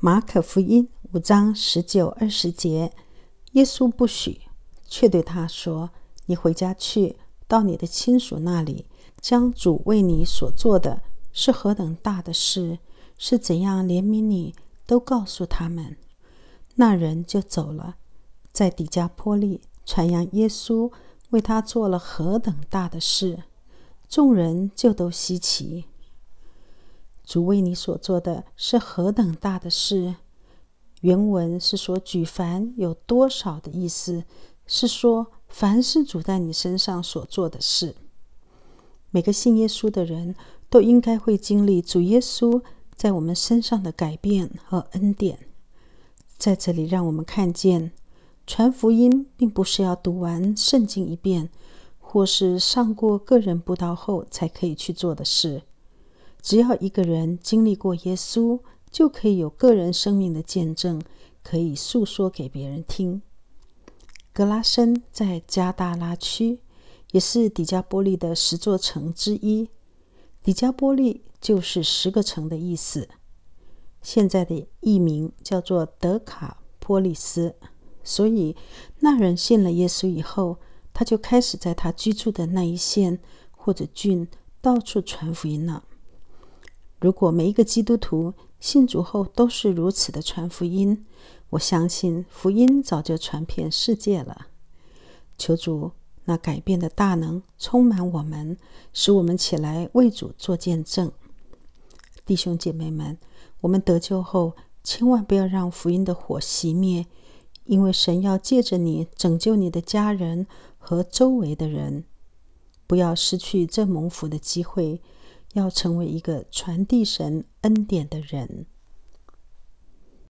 马可福音五章十九二十节，耶稣不许，却对他说：“你回家去，到你的亲属那里，将主为你所做的是何等大的事，是怎样怜悯你，都告诉他们。”那人就走了，在底加坡利传扬耶稣为他做了何等大的事，众人就都稀奇。主为你所做的是何等大的事！原文是说“举凡有多少的意思，是说凡是主在你身上所做的事。每个信耶稣的人都应该会经历主耶稣在我们身上的改变和恩典。在这里，让我们看见传福音，并不是要读完圣经一遍，或是上过个人布道后才可以去做的事。只要一个人经历过耶稣，就可以有个人生命的见证，可以诉说给别人听。格拉森在加达拉区，也是底加波利的十座城之一。底加波利就是十个城的意思。现在的译名叫做德卡波利斯。所以，那人信了耶稣以后，他就开始在他居住的那一线或者郡到处传福音了。如果每一个基督徒信主后都是如此的传福音，我相信福音早就传遍世界了。求主那改变的大能充满我们，使我们起来为主做见证。弟兄姐妹们，我们得救后千万不要让福音的火熄灭，因为神要借着你拯救你的家人和周围的人。不要失去这蒙福的机会。要成为一个传递神恩典的人。